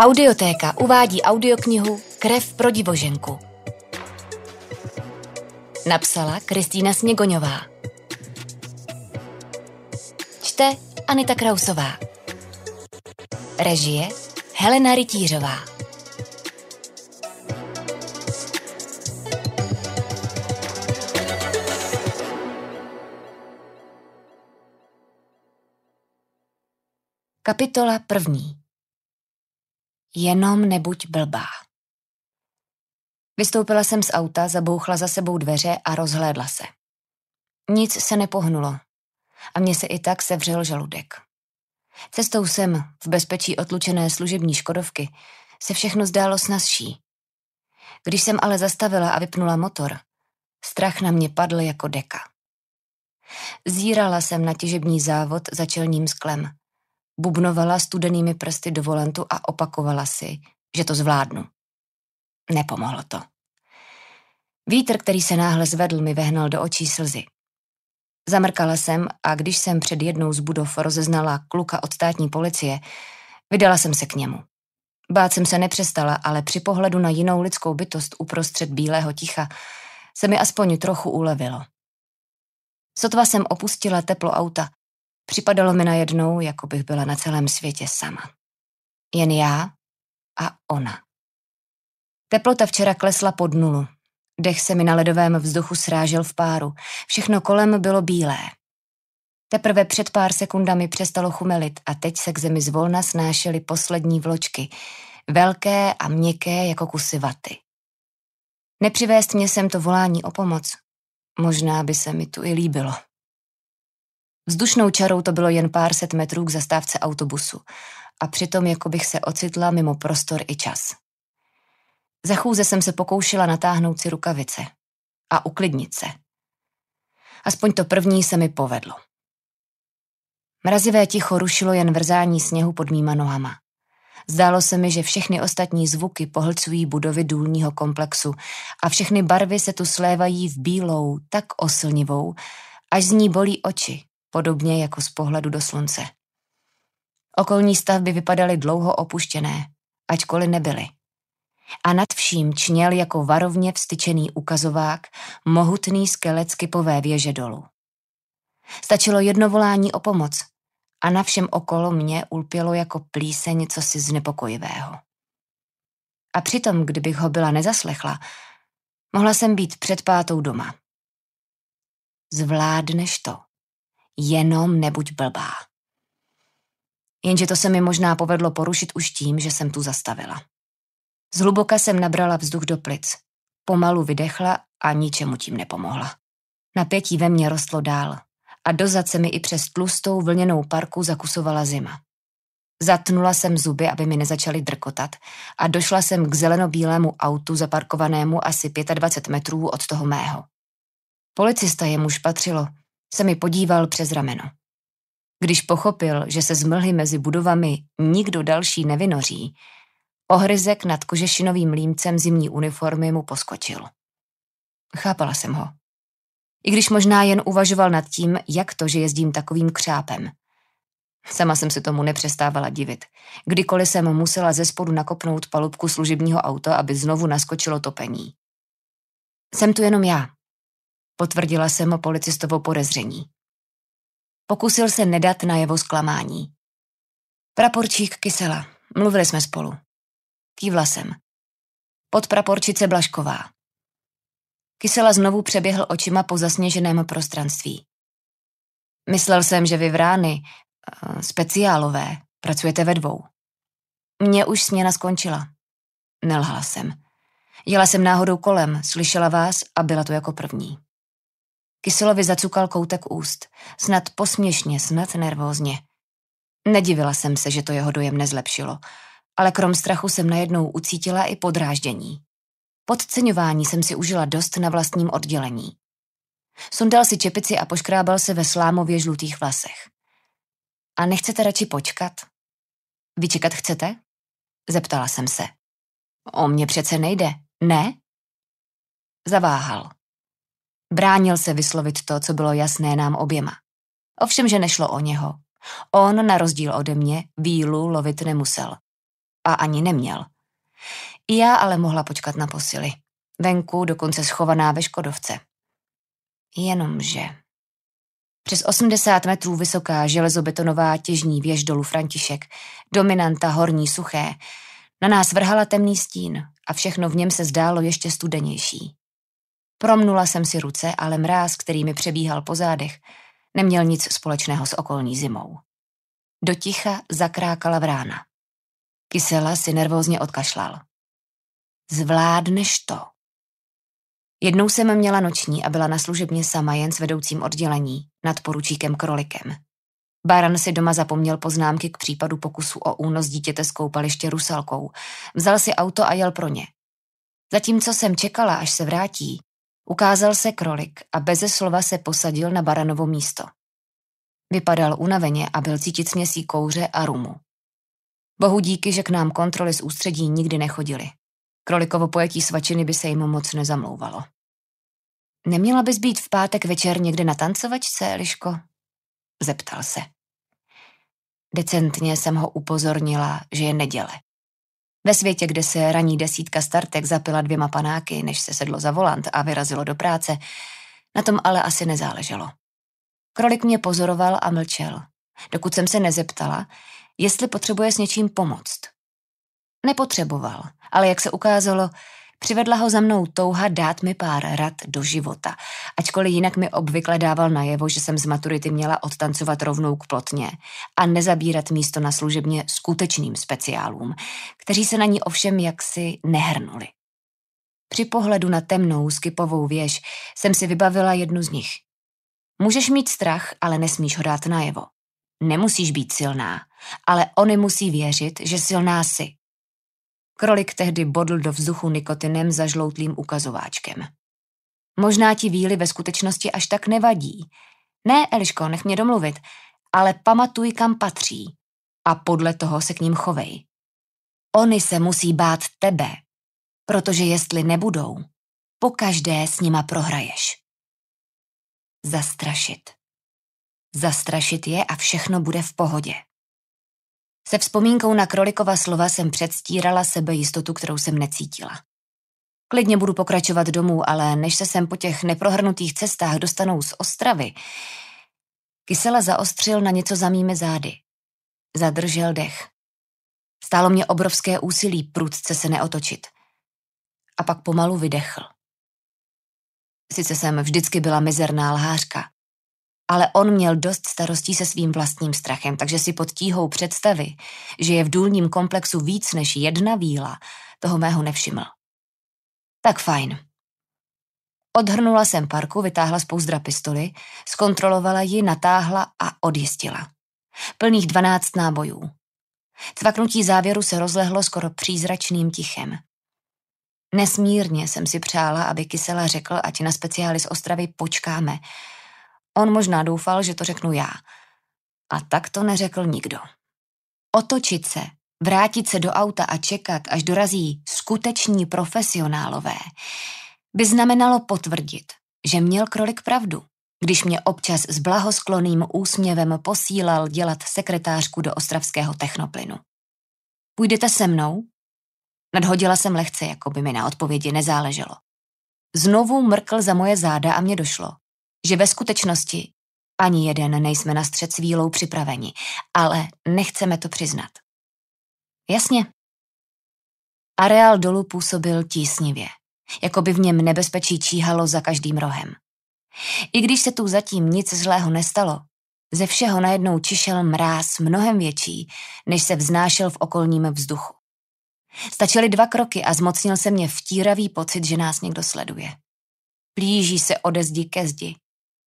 Audiotéka uvádí audioknihu Krev pro divoženku. Napsala Kristýna Sněgoňová. Čte Anita Krausová. Režie Helena Rytířová. Kapitola první. Jenom nebuď blbá. Vystoupila jsem z auta, zabouchla za sebou dveře a rozhlédla se. Nic se nepohnulo a mně se i tak sevřel žaludek. Cestou sem, v bezpečí otlučené služební škodovky, se všechno zdálo snazší. Když jsem ale zastavila a vypnula motor, strach na mě padl jako deka. Zírala jsem na těžební závod za čelním sklem. Bubnovala studenými prsty do volantu a opakovala si, že to zvládnu. Nepomohlo to. Vítr, který se náhle zvedl, mi vehnal do očí slzy. Zamrkala jsem a když jsem před jednou z budov rozeznala kluka od státní policie, vydala jsem se k němu. Bát jsem se nepřestala, ale při pohledu na jinou lidskou bytost uprostřed bílého ticha se mi aspoň trochu ulevilo. Sotva jsem opustila teplo auta Připadalo mi najednou, jako bych byla na celém světě sama. Jen já a ona. Teplota včera klesla pod nulu. Dech se mi na ledovém vzduchu srážel v páru. Všechno kolem bylo bílé. Teprve před pár sekundami přestalo chumelit a teď se k zemi zvolna snášely poslední vločky, velké a měkké jako kusy vaty. Nepřivést mě sem to volání o pomoc. Možná by se mi tu i líbilo. Vzdušnou čarou to bylo jen pár set metrů k zastávce autobusu a přitom jako bych se ocitla mimo prostor i čas. Za chůze jsem se pokoušela natáhnout si rukavice a uklidnit se. Aspoň to první se mi povedlo. Mrazivé ticho rušilo jen vrzání sněhu pod mýma nohama. Zdálo se mi, že všechny ostatní zvuky pohlcují budovy důlního komplexu a všechny barvy se tu slévají v bílou, tak oslnivou, až z ní bolí oči podobně jako z pohledu do slunce. Okolní stavby vypadaly dlouho opuštěné, ačkoliv nebyly. A nad vším čněl jako varovně vstyčený ukazovák mohutný skelet skypové věže dolů. Stačilo jedno volání o pomoc a na všem okolo mě ulpělo jako plíseň si znepokojivého. A přitom, kdybych ho byla nezaslechla, mohla jsem být před pátou doma. Zvládneš to, jenom nebuď blbá. Jenže to se mi možná povedlo porušit už tím, že jsem tu zastavila. Zhluboka jsem nabrala vzduch do plic. Pomalu vydechla a ničemu tím nepomohla. Napětí ve mně rostlo dál a dozad se mi i přes tlustou vlněnou parku zakusovala zima. Zatnula jsem zuby, aby mi nezačaly drkotat a došla jsem k zelenobílému autu zaparkovanému asi 25 metrů od toho mého. Policista jemuž patřilo, se mi podíval přes rameno. Když pochopil, že se z mlhy mezi budovami nikdo další nevynoří, ohryzek nad kožešinovým límcem zimní uniformy mu poskočil. Chápala jsem ho. I když možná jen uvažoval nad tím, jak to, že jezdím takovým křápem. Sama jsem se tomu nepřestávala divit. Kdykoliv jsem musela ze spodu nakopnout palubku služebního auta, aby znovu naskočilo topení. Jsem tu jenom já, Potvrdila jsem policistovo podezření. Pokusil se nedat na jeho zklamání. Praporčík Kysela. Mluvili jsme spolu. Kývla jsem. praporčice Blašková. Kysela znovu přeběhl očima po zasněženém prostranství. Myslel jsem, že vy rány, eh, speciálové, pracujete ve dvou. Mně už směna skončila. Nelhala jsem. Jela jsem náhodou kolem, slyšela vás a byla tu jako první. Kyselovi zacukal koutek úst, snad posměšně, snad nervózně. Nedivila jsem se, že to jeho dojem nezlepšilo, ale krom strachu jsem najednou ucítila i podráždění. Podceňování jsem si užila dost na vlastním oddělení. Sundal si čepici a poškrábal se ve slámově žlutých vlasech. A nechcete radši počkat? Vyčekat chcete? Zeptala jsem se. O mě přece nejde, ne? Zaváhal. Bránil se vyslovit to, co bylo jasné nám oběma. Ovšem, že nešlo o něho. On, na rozdíl ode mě, vílu lovit nemusel. A ani neměl. I já ale mohla počkat na posily. Venku dokonce schovaná ve Škodovce. Jenomže... Přes 80 metrů vysoká železobetonová těžní věž dolu František, dominanta horní suché, na nás vrhala temný stín a všechno v něm se zdálo ještě studenější. Promnula jsem si ruce, ale mráz, který mi přebíhal po zádech, neměl nic společného s okolní zimou. Doticha zakrákala vrána. Kysela si nervózně odkašlal. Zvládneš to. Jednou jsem měla noční a byla na služebně sama jen s vedoucím oddělení, nad poručíkem Krolikem. Baran si doma zapomněl poznámky k případu pokusu o únos dítěte z koupaliště Rusalkou. Vzal si auto a jel pro ně. Zatímco jsem čekala, až se vrátí, Ukázal se krolik a beze slova se posadil na baranovo místo. Vypadal unaveně a byl cítit směsí kouře a rumu. Bohu díky, že k nám kontroly z ústředí nikdy nechodily. Krolikovo pojetí svačiny by se jim moc nezamlouvalo. Neměla bys být v pátek večer někde na tancovačce, Eliško? Zeptal se. Decentně jsem ho upozornila, že je neděle. Ve světě, kde se raní desítka startek zapila dvěma panáky, než se sedlo za volant a vyrazilo do práce, na tom ale asi nezáleželo. Krolik mě pozoroval a mlčel, dokud jsem se nezeptala, jestli potřebuje s něčím pomoct. Nepotřeboval, ale jak se ukázalo, Přivedla ho za mnou touha dát mi pár rad do života. Ačkoliv jinak mi obvykle dával najevo, že jsem z maturity měla odtancovat rovnou k plotně a nezabírat místo na služebně skutečným speciálům, kteří se na ní ovšem jaksi nehrnuli. Při pohledu na temnou skipovou věž jsem si vybavila jednu z nich. Můžeš mít strach, ale nesmíš ho dát najevo. Nemusíš být silná, ale oni musí věřit, že silná jsi. Krolik tehdy bodl do vzduchu nikotinem za žloutlým ukazováčkem. Možná ti víly ve skutečnosti až tak nevadí. Ne, Eliško, nech mě domluvit, ale pamatuj, kam patří. A podle toho se k ním chovej. Oni se musí bát tebe, protože jestli nebudou, po každé s nima prohraješ. Zastrašit. Zastrašit je a všechno bude v pohodě. Se vzpomínkou na Krolikova slova jsem předstírala sebejistotu, kterou jsem necítila. Klidně budu pokračovat domů, ale než se sem po těch neprohrnutých cestách dostanou z Ostravy, Kysela zaostřil na něco za mými zády. Zadržel dech. Stálo mě obrovské úsilí prudce se neotočit. A pak pomalu vydechl. Sice jsem vždycky byla mizerná lhářka, ale on měl dost starostí se svým vlastním strachem, takže si pod tíhou představy, že je v důlním komplexu víc než jedna víla, toho mého nevšiml. Tak fajn. Odhrnula jsem parku, vytáhla z pouzdra pistoli, zkontrolovala ji, natáhla a odjistila. Plných dvanáct nábojů. Cvaknutí závěru se rozlehlo skoro přízračným tichem. Nesmírně jsem si přála, aby Kysela řekl, ať na speciály z Ostravy počkáme, On možná doufal, že to řeknu já. A tak to neřekl nikdo. Otočit se, vrátit se do auta a čekat, až dorazí skuteční profesionálové, by znamenalo potvrdit, že měl krolik pravdu, když mě občas s blahoskloným úsměvem posílal dělat sekretářku do ostravského technoplynu. Půjdete se mnou? Nadhodila jsem lehce, jako by mi na odpovědi nezáleželo. Znovu mrkl za moje záda a mě došlo, že ve skutečnosti ani jeden nejsme na střed s vílou připraveni, ale nechceme to přiznat. Jasně. Areál dolu působil tísnivě, jako by v něm nebezpečí číhalo za každým rohem. I když se tu zatím nic zlého nestalo, ze všeho najednou čišel mráz mnohem větší, než se vznášel v okolním vzduchu. Stačily dva kroky a zmocnil se mě vtíravý pocit, že nás někdo sleduje. Plíží se ode zdi ke zdi,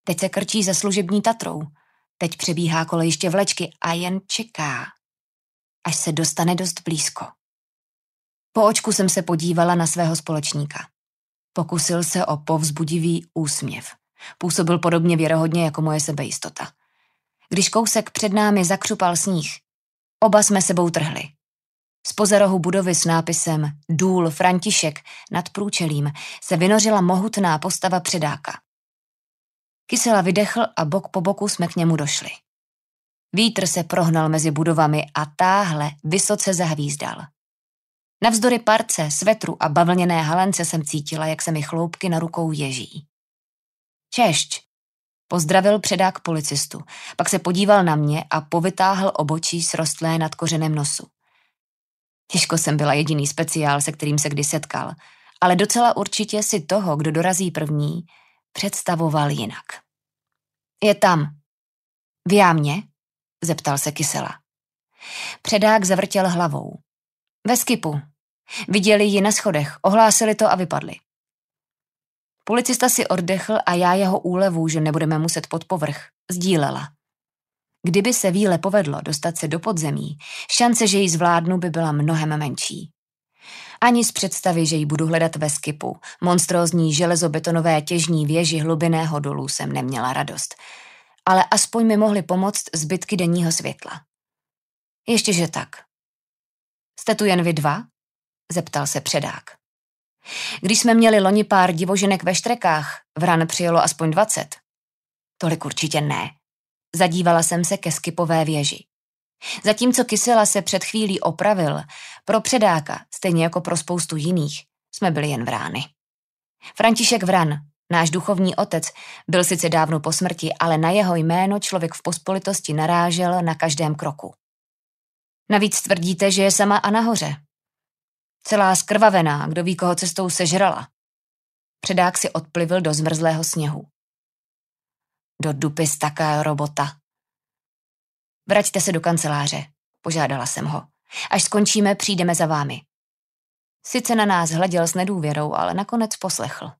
Teď se krčí za služební Tatrou. Teď přebíhá kolejiště vlečky a jen čeká, až se dostane dost blízko. Po očku jsem se podívala na svého společníka. Pokusil se o povzbudivý úsměv. Působil podobně věrohodně jako moje sebejistota. Když kousek před námi zakřupal sníh, oba jsme sebou trhli. Z pozarohu budovy s nápisem Důl František nad průčelím se vynořila mohutná postava předáka. Kysela vydechl a bok po boku jsme k němu došli. Vítr se prohnal mezi budovami a táhle vysoce zahvízdal. Navzdory parce, svetru a bavlněné halence jsem cítila, jak se mi chloupky na rukou ježí. Češť, pozdravil předák policistu, pak se podíval na mě a povytáhl obočí srostlé nad kořenem nosu. Těžko jsem byla jediný speciál, se kterým se kdy setkal, ale docela určitě si toho, kdo dorazí první, představoval jinak. Je tam. V jámě? zeptal se Kysela. Předák zavrtěl hlavou. Ve skipu. Viděli ji na schodech, ohlásili to a vypadli. Policista si oddechl a já jeho úlevu, že nebudeme muset pod povrch, sdílela. Kdyby se víle povedlo dostat se do podzemí, šance, že ji zvládnu, by byla mnohem menší. Ani z představy, že ji budu hledat ve skipu, monstrózní železobetonové těžní věži hlubiného dolů jsem neměla radost. Ale aspoň mi mohly pomoct zbytky denního světla. Ještě že tak. Jste tu jen vy dva? Zeptal se předák. Když jsme měli loni pár divoženek ve štrekách, vran přijelo aspoň dvacet. Tolik určitě ne. Zadívala jsem se ke skipové věži. Zatímco Kysela se před chvílí opravil, pro předáka, stejně jako pro spoustu jiných, jsme byli jen vrány. František Vran, náš duchovní otec, byl sice dávno po smrti, ale na jeho jméno člověk v pospolitosti narážel na každém kroku. Navíc tvrdíte, že je sama a nahoře. Celá skrvavená, kdo ví, koho cestou sežrala. Předák si odplivil do zmrzlého sněhu. Do dupy taká robota, Vraťte se do kanceláře, požádala jsem ho. Až skončíme, přijdeme za vámi. Sice na nás hleděl s nedůvěrou, ale nakonec poslechl.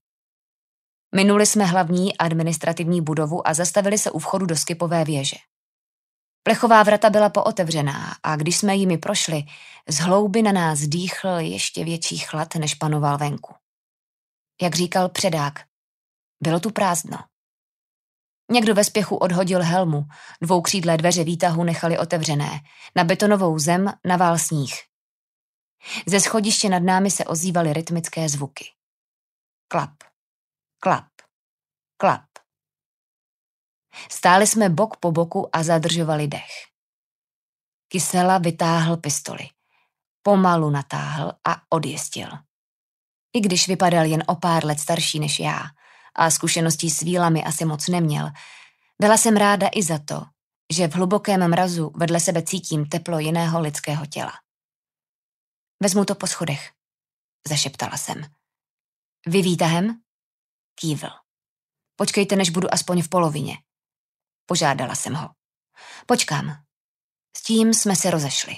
Minuli jsme hlavní administrativní budovu a zastavili se u vchodu do skipové věže. Plechová vrata byla pootevřená a když jsme jimi prošli, z hlouby na nás dýchl ještě větší chlad, než panoval venku. Jak říkal předák, bylo tu prázdno. Někdo ve spěchu odhodil helmu, dvoukřídlé dveře výtahu nechali otevřené, na betonovou zem navál sníh. Ze schodiště nad námi se ozývaly rytmické zvuky. Klap, klap, klap. Stáli jsme bok po boku a zadržovali dech. Kysela vytáhl pistoli. Pomalu natáhl a odjistil. I když vypadal jen o pár let starší než já, a zkušeností s vílami asi moc neměl. Byla jsem ráda i za to, že v hlubokém mrazu vedle sebe cítím teplo jiného lidského těla. Vezmu to po schodech, zašeptala jsem. Vy výtahem? Kývl. Počkejte, než budu aspoň v polovině. Požádala jsem ho. Počkám. S tím jsme se rozešli.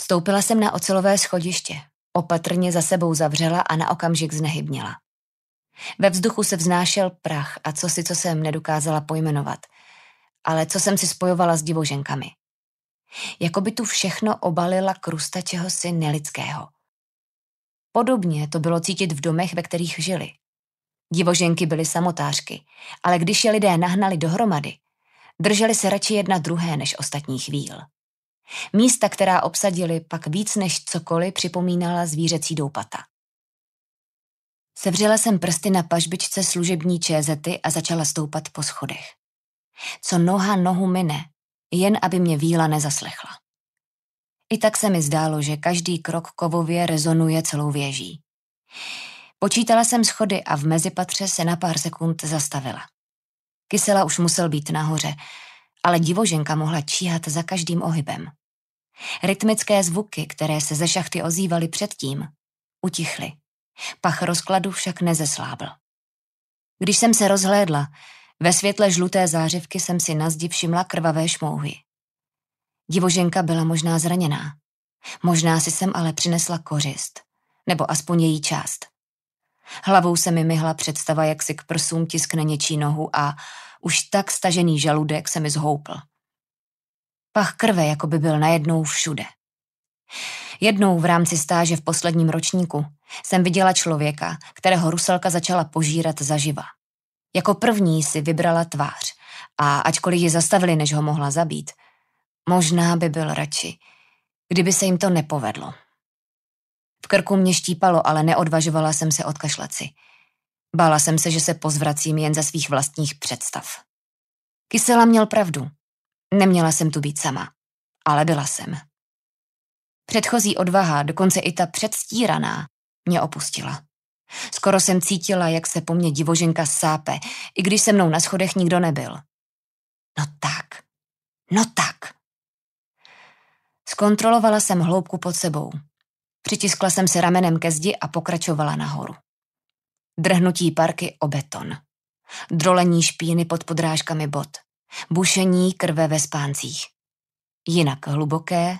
Vstoupila jsem na ocelové schodiště. Opatrně za sebou zavřela a na okamžik znehybněla. Ve vzduchu se vznášel prach a co si, co jsem nedokázala pojmenovat, ale co jsem si spojovala s divoženkami. by tu všechno obalila krusta čehosi nelidského. Podobně to bylo cítit v domech, ve kterých žili. Divoženky byly samotářky, ale když je lidé nahnali dohromady, drželi se radši jedna druhé než ostatní chvíl. Místa, která obsadili, pak víc než cokoliv připomínala zvířecí doupata. Sevřela jsem prsty na pažbičce služební čezety a začala stoupat po schodech. Co noha nohu mine, jen aby mě víla nezaslechla. I tak se mi zdálo, že každý krok kovově rezonuje celou věží. Počítala jsem schody a v mezipatře se na pár sekund zastavila. Kysela už musel být nahoře, ale divoženka mohla číhat za každým ohybem. Rytmické zvuky, které se ze šachty ozývaly předtím, utichly. Pach rozkladu však nezeslábl. Když jsem se rozhlédla, ve světle žluté zářivky jsem si na zdi všimla krvavé šmouhy. Divoženka byla možná zraněná. Možná si jsem ale přinesla kořist. Nebo aspoň její část. Hlavou se mi myhla představa, jak si k prsům tiskne něčí nohu a už tak stažený žaludek se mi zhoupl. Pach krve, jako by byl najednou všude. Jednou v rámci stáže v posledním ročníku jsem viděla člověka, kterého Ruselka začala požírat zaživa. Jako první si vybrala tvář a ačkoliv ji zastavili, než ho mohla zabít, možná by byl radši, kdyby se jim to nepovedlo. V krku mě štípalo, ale neodvažovala jsem se odkašlat si. Bála jsem se, že se pozvracím jen ze svých vlastních představ. Kysela měl pravdu. Neměla jsem tu být sama, ale byla jsem. Předchozí odvaha, dokonce i ta předstíraná, mě opustila. Skoro jsem cítila, jak se po mně divoženka sápe, i když se mnou na schodech nikdo nebyl. No tak. No tak. Zkontrolovala jsem hloubku pod sebou. Přitiskla jsem se ramenem ke zdi a pokračovala nahoru. Drhnutí parky o beton. Drolení špíny pod podrážkami bot. Bušení krve ve spáncích. Jinak hluboké,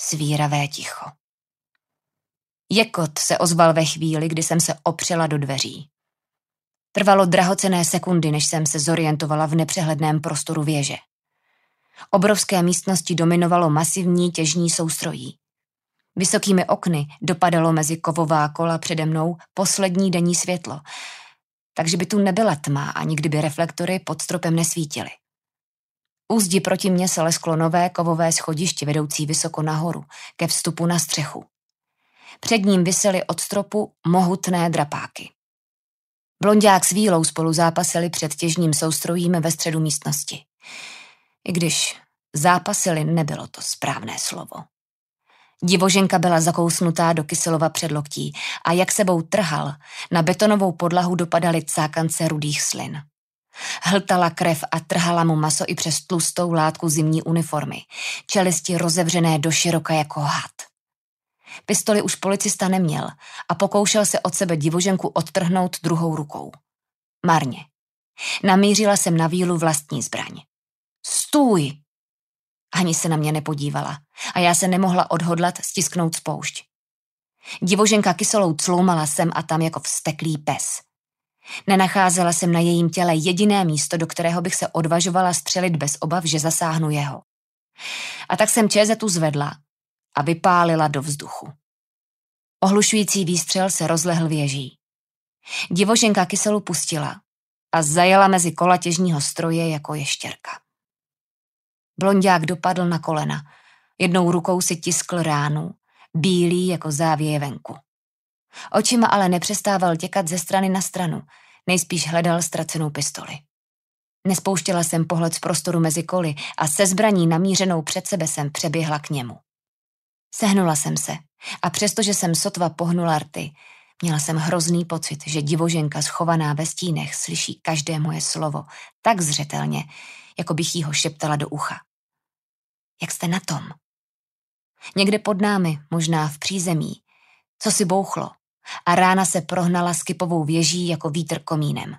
svíravé ticho. Jekot se ozval ve chvíli, kdy jsem se opřela do dveří. Trvalo drahocené sekundy, než jsem se zorientovala v nepřehledném prostoru věže. Obrovské místnosti dominovalo masivní těžní soustrojí. Vysokými okny dopadalo mezi kovová kola přede mnou poslední denní světlo, takže by tu nebyla tma a nikdy by reflektory pod stropem nesvítily. Úzdi proti mně se lesklo nové kovové schodiště vedoucí vysoko nahoru, ke vstupu na střechu. Před ním visely od stropu mohutné drapáky. Blondák s vílou spolu zápasili před těžním soustrojím ve středu místnosti. I když zápasili, nebylo to správné slovo. Divoženka byla zakousnutá do Kyselova předloktí a jak sebou trhal, na betonovou podlahu dopadaly cákance rudých slin. Hltala krev a trhala mu maso i přes tlustou látku zimní uniformy, čelisti rozevřené do široka jako had. Pistoli už policista neměl a pokoušel se od sebe divoženku odtrhnout druhou rukou. Marně. Namířila jsem na vílu vlastní zbraň. Stůj! Ani se na mě nepodívala a já se nemohla odhodlat stisknout spoušť. Divoženka kyselou cloumala sem a tam jako vsteklý pes – Nenacházela jsem na jejím těle jediné místo, do kterého bych se odvažovala střelit bez obav, že zasáhnu jeho. A tak jsem tu zvedla a vypálila do vzduchu. Ohlušující výstřel se rozlehl věží. Divoženka kyselu pustila a zajela mezi kola těžního stroje jako ještěrka. Blondák dopadl na kolena, jednou rukou si tiskl ránu, bílý jako závěje venku. Očima ale nepřestával těkat ze strany na stranu. Nejspíš hledal ztracenou pistoli. Nespouštěla jsem pohled z prostoru mezi koly a se zbraní namířenou před sebe jsem přeběhla k němu. Sehnula jsem se a přestože jsem sotva pohnula rty, měla jsem hrozný pocit, že divoženka schovaná ve stínech slyší každé moje slovo tak zřetelně, jako bych jí ho šeptala do ucha. Jak jste na tom? Někde pod námi, možná v přízemí. Co si bouchlo? a rána se prohnala s kypovou věží jako vítr komínem.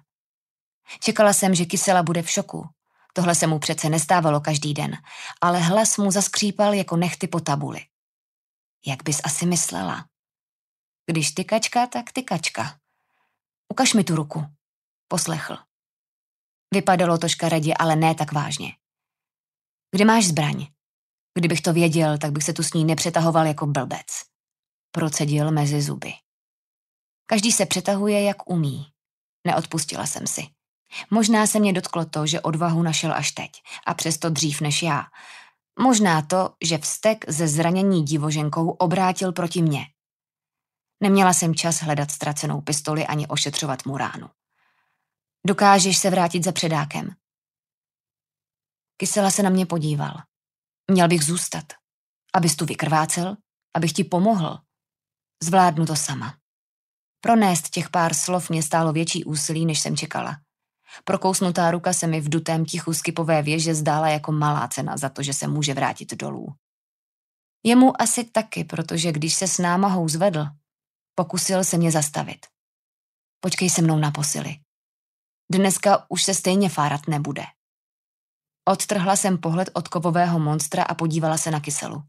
Čekala jsem, že Kysela bude v šoku. Tohle se mu přece nestávalo každý den, ale hlas mu zaskřípal jako nechty po tabuli. Jak bys asi myslela? Když ty kačka, tak ty kačka. Ukaž mi tu ruku. Poslechl. Vypadalo to škaredě, ale ne tak vážně. Kde máš zbraň? Kdybych to věděl, tak bych se tu s ní nepřetahoval jako blbec. Procedil mezi zuby. Každý se přetahuje, jak umí. Neodpustila jsem si. Možná se mě dotklo to, že odvahu našel až teď a přesto dřív než já. Možná to, že vztek ze zranění divoženkou obrátil proti mně. Neměla jsem čas hledat ztracenou pistoli ani ošetřovat mu ránu. Dokážeš se vrátit za předákem? Kysela se na mě podíval. Měl bych zůstat. Abys tu vykrvácel? Abych ti pomohl? Zvládnu to sama. Pronést těch pár slov mě stálo větší úsilí, než jsem čekala. Prokousnutá ruka se mi v dutém tichu skypové věže zdála jako malá cena za to, že se může vrátit dolů. Jemu asi taky, protože když se s námahou zvedl, pokusil se mě zastavit. Počkej se mnou na posily. Dneska už se stejně fárat nebude. Odtrhla jsem pohled od kovového monstra a podívala se na kyselu.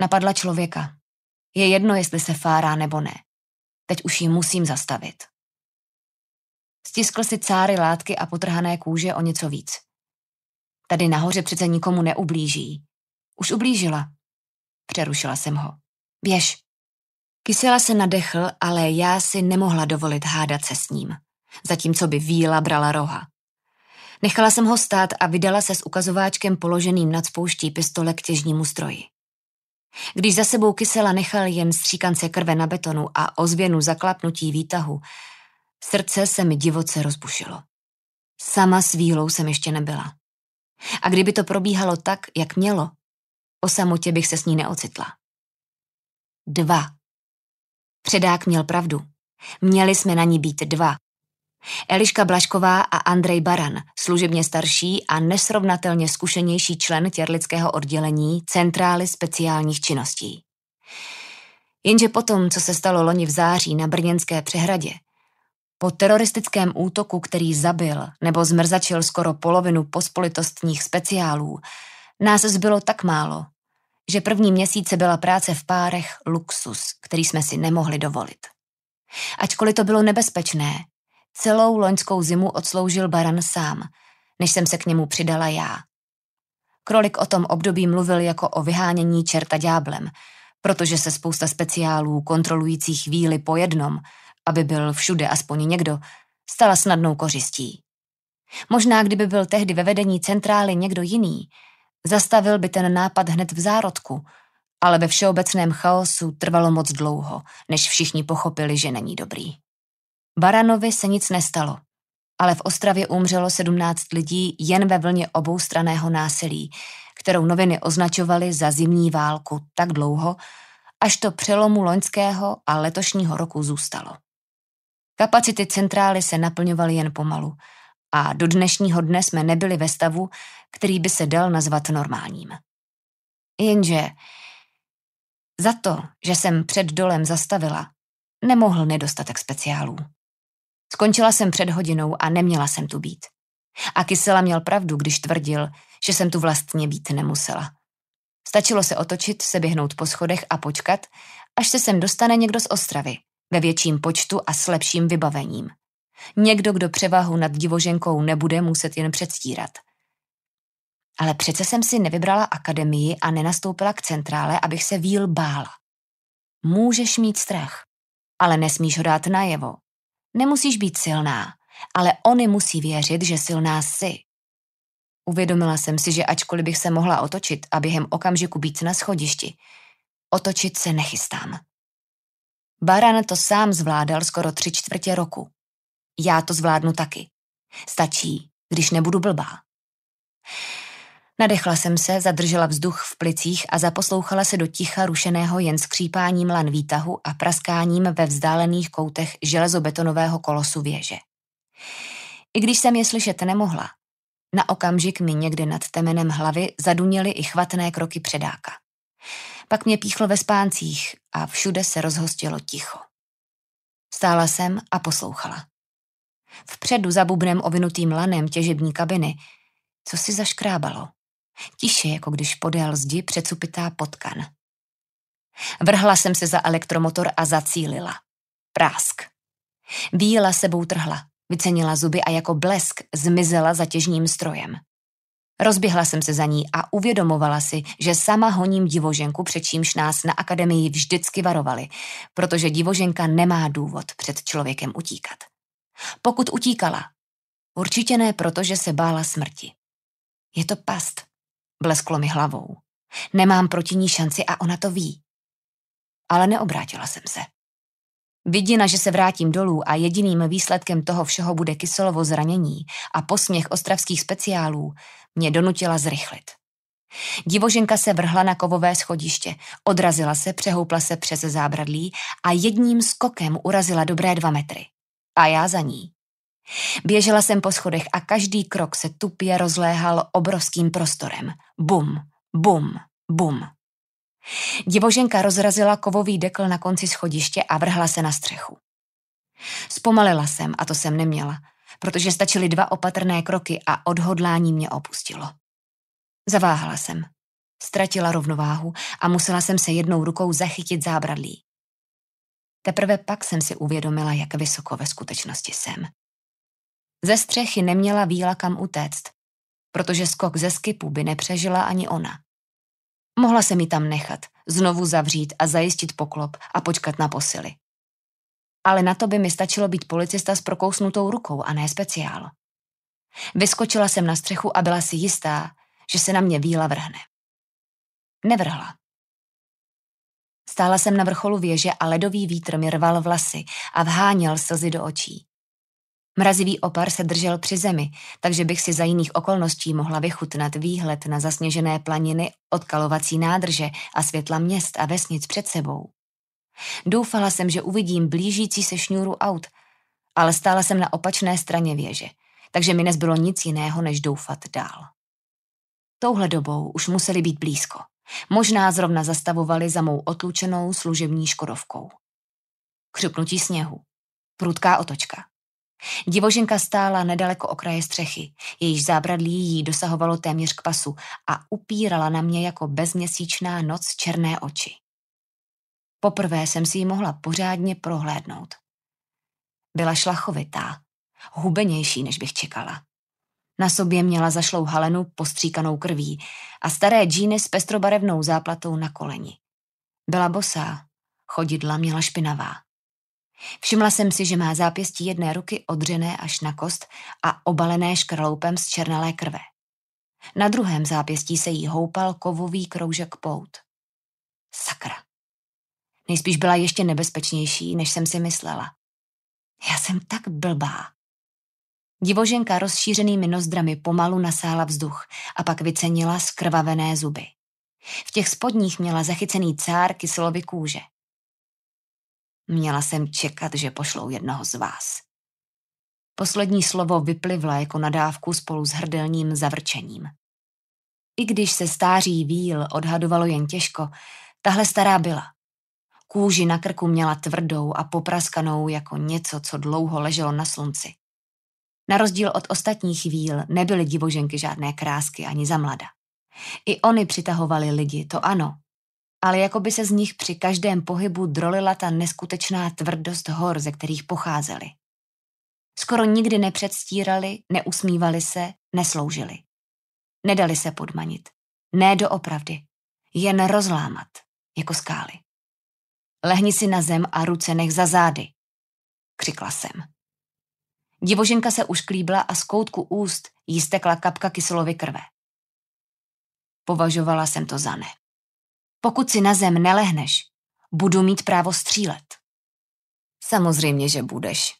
Napadla člověka. Je jedno, jestli se fárá nebo ne. Teď už ji musím zastavit. Stiskl si cáry látky a potrhané kůže o něco víc. Tady nahoře přece nikomu neublíží. Už ublížila. Přerušila jsem ho. Běž. Kysela se nadechl, ale já si nemohla dovolit hádat se s ním, zatímco by víla brala roha. Nechala jsem ho stát a vydala se s ukazováčkem položeným nad spouští pistole k těžnímu stroji. Když za sebou Kysela nechal jen stříkance krve na betonu a ozvěnu zaklapnutí výtahu, srdce se mi divoce rozbušilo. Sama s výlou jsem ještě nebyla. A kdyby to probíhalo tak, jak mělo, o samotě bych se s ní neocitla. Dva. Předák měl pravdu. Měli jsme na ní být dva Eliška Blašková a Andrej Baran, služebně starší a nesrovnatelně zkušenější člen těrlického oddělení Centrály speciálních činností. Jenže potom, co se stalo loni v září na Brněnské přehradě, po teroristickém útoku, který zabil nebo zmrzačil skoro polovinu pospolitostních speciálů, nás zbylo tak málo, že první měsíce byla práce v párech luxus, který jsme si nemohli dovolit. Ačkoliv to bylo nebezpečné, Celou loňskou zimu odsloužil Baran sám, než jsem se k němu přidala já. Krolik o tom období mluvil jako o vyhánění čerta dňáblem, protože se spousta speciálů kontrolujících chvíli po jednom, aby byl všude aspoň někdo, stala snadnou kořistí. Možná kdyby byl tehdy ve vedení centrály někdo jiný, zastavil by ten nápad hned v zárodku, ale ve všeobecném chaosu trvalo moc dlouho, než všichni pochopili, že není dobrý. Baranovi se nic nestalo, ale v Ostravě umřelo 17 lidí jen ve vlně oboustraného násilí, kterou noviny označovaly za zimní válku tak dlouho, až to přelomu loňského a letošního roku zůstalo. Kapacity centrály se naplňovaly jen pomalu a do dnešního dne jsme nebyli ve stavu, který by se dal nazvat normálním. Jenže za to, že jsem před dolem zastavila, nemohl nedostatek speciálů. Skončila jsem před hodinou a neměla jsem tu být. A Kysela měl pravdu, když tvrdil, že jsem tu vlastně být nemusela. Stačilo se otočit, se běhnout po schodech a počkat, až se sem dostane někdo z Ostravy, ve větším počtu a s lepším vybavením. Někdo, kdo převahu nad divoženkou nebude muset jen předstírat. Ale přece jsem si nevybrala akademii a nenastoupila k centrále, abych se víl bála. Můžeš mít strach, ale nesmíš ho dát najevo, Nemusíš být silná, ale oni musí věřit, že silná jsi. Uvědomila jsem si, že ačkoliv bych se mohla otočit a během okamžiku být na schodišti, otočit se nechystám. Baran to sám zvládal skoro tři čtvrtě roku. Já to zvládnu taky. Stačí, když nebudu blbá. Nadechla jsem se, zadržela vzduch v plicích a zaposlouchala se do ticha rušeného jen skřípáním lan výtahu a praskáním ve vzdálených koutech železobetonového kolosu věže. I když jsem je slyšet nemohla, na okamžik mi někde nad temenem hlavy zaduněly i chvatné kroky předáka. Pak mě píchlo ve spáncích a všude se rozhostilo ticho. Stála jsem a poslouchala. Vpředu za bubnem ovinutým lanem těžební kabiny, co si zaškrábalo. Tiše, jako když podél zdi přecupitá potkan. Vrhla jsem se za elektromotor a zacílila. Prásk. Bíla sebou trhla, vycenila zuby a jako blesk zmizela za těžním strojem. Rozběhla jsem se za ní a uvědomovala si, že sama honím divoženku, před čímž nás na akademii vždycky varovali, protože divoženka nemá důvod před člověkem utíkat. Pokud utíkala, určitě ne proto, že se bála smrti. Je to past, Blesklo mi hlavou. Nemám proti ní šanci a ona to ví. Ale neobrátila jsem se. Vidina, že se vrátím dolů a jediným výsledkem toho všeho bude kyselovo zranění a posměch ostravských speciálů, mě donutila zrychlit. Divoženka se vrhla na kovové schodiště, odrazila se, přehoupla se přes zábradlí a jedním skokem urazila dobré dva metry. A já za ní. Běžela jsem po schodech a každý krok se tupě rozléhal obrovským prostorem. Bum, bum, bum. Divoženka rozrazila kovový dekl na konci schodiště a vrhla se na střechu. Zpomalila jsem a to jsem neměla, protože stačily dva opatrné kroky a odhodlání mě opustilo. Zaváhala jsem. Ztratila rovnováhu a musela jsem se jednou rukou zachytit zábradlí. Teprve pak jsem si uvědomila, jak vysoko ve skutečnosti jsem. Ze střechy neměla víla kam utéct, protože skok ze skipu by nepřežila ani ona. Mohla se mi tam nechat, znovu zavřít a zajistit poklop a počkat na posily. Ale na to by mi stačilo být policista s prokousnutou rukou a ne speciál. Vyskočila jsem na střechu a byla si jistá, že se na mě víla vrhne. Nevrhla. Stála jsem na vrcholu věže a ledový vítr mi rval vlasy a vháněl slzy do očí. Mrazivý opar se držel při zemi, takže bych si za jiných okolností mohla vychutnat výhled na zasněžené planiny, odkalovací nádrže a světla měst a vesnic před sebou. Doufala jsem, že uvidím blížící se šňůru aut, ale stála jsem na opačné straně věže, takže mi nezbylo nic jiného, než doufat dál. Touhle dobou už museli být blízko. Možná zrovna zastavovali za mou otlučenou služební škodovkou. Křupnutí sněhu. Prudká otočka. Divoženka stála nedaleko okraje střechy, jejíž zábradlí jí dosahovalo téměř k pasu a upírala na mě jako bezměsíčná noc černé oči. Poprvé jsem si ji mohla pořádně prohlédnout. Byla šlachovitá, hubenější, než bych čekala. Na sobě měla zašlou halenu postříkanou krví a staré džíny s pestrobarevnou záplatou na koleni. Byla bosá, chodidla měla špinavá. Všimla jsem si, že má zápěstí jedné ruky odřené až na kost a obalené škrloupem z černalé krve. Na druhém zápěstí se jí houpal kovový kroužek pout. Sakra. Nejspíš byla ještě nebezpečnější, než jsem si myslela. Já jsem tak blbá. Divoženka rozšířenými nozdrami pomalu nasála vzduch a pak vycenila skrvavené zuby. V těch spodních měla zachycený cár kyselovy kůže. Měla jsem čekat, že pošlou jednoho z vás. Poslední slovo vyplivla jako nadávku spolu s hrdelním zavrčením. I když se stáří víl odhadovalo jen těžko, tahle stará byla. Kůži na krku měla tvrdou a popraskanou jako něco, co dlouho leželo na slunci. Na rozdíl od ostatních víl nebyly divoženky žádné krásky ani za mlada. I oni přitahovali lidi, to ano, ale jako by se z nich při každém pohybu drolila ta neskutečná tvrdost hor, ze kterých pocházeli. Skoro nikdy nepředstírali, neusmívali se, nesloužili. Nedali se podmanit. Ne doopravdy. Jen rozlámat, jako skály. Lehni si na zem a ruce nech za zády, křikla jsem. Divoženka se klíbla a z koutku úst jí stekla kapka kyselovy krve. Považovala jsem to za ne. Pokud si na zem nelehneš, budu mít právo střílet. Samozřejmě, že budeš.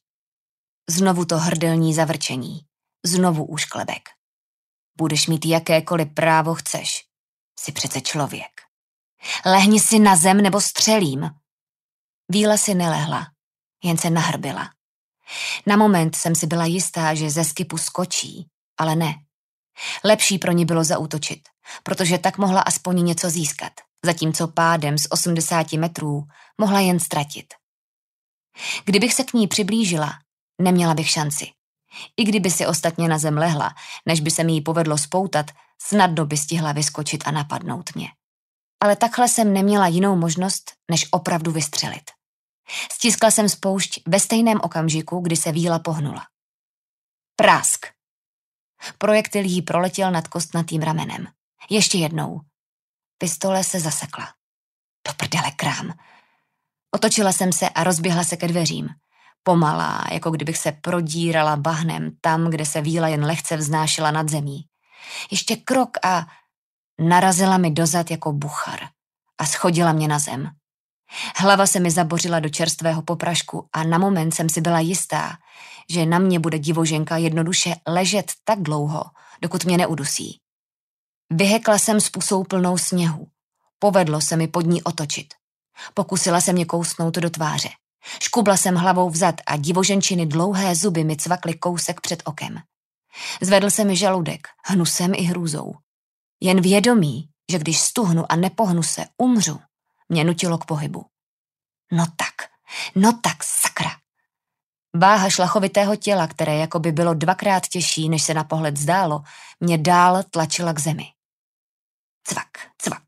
Znovu to hrdelní zavrčení. Znovu už klebek. Budeš mít jakékoliv právo chceš. Jsi přece člověk. Lehni si na zem nebo střelím. Víla si nelehla, jen se nahrbila. Na moment jsem si byla jistá, že ze skipu skočí, ale ne. Lepší pro ní bylo zautočit, protože tak mohla aspoň něco získat zatímco pádem z 80 metrů mohla jen ztratit. Kdybych se k ní přiblížila, neměla bych šanci. I kdyby si ostatně na zem lehla, než by se mi ji povedlo spoutat, snadno by stihla vyskočit a napadnout mě. Ale takhle jsem neměla jinou možnost, než opravdu vystřelit. Stiskla jsem spoušť ve stejném okamžiku, kdy se víla pohnula. Prásk! Projektil jí proletěl nad kostnatým ramenem. Ještě jednou. Pistole se zasekla. Do prdele krám. Otočila jsem se a rozběhla se ke dveřím. Pomalá, jako kdybych se prodírala bahnem tam, kde se víla jen lehce vznášela nad zemí. Ještě krok a narazila mi dozad jako buchar a schodila mě na zem. Hlava se mi zabořila do čerstvého poprašku a na moment jsem si byla jistá, že na mě bude divoženka jednoduše ležet tak dlouho, dokud mě neudusí. Vyhekla jsem s pusou plnou sněhu. Povedlo se mi pod ní otočit. Pokusila se mě kousnout do tváře. Škubla jsem hlavou vzad a divoženčiny dlouhé zuby mi cvakly kousek před okem. Zvedl se mi žaludek, hnusem i hrůzou. Jen vědomí, že když stuhnu a nepohnu se, umřu, mě nutilo k pohybu. No tak, no tak, sakra. Váha šlachovitého těla, které jako by bylo dvakrát těžší, než se na pohled zdálo, mě dál tlačila k zemi. Cvak, cvak.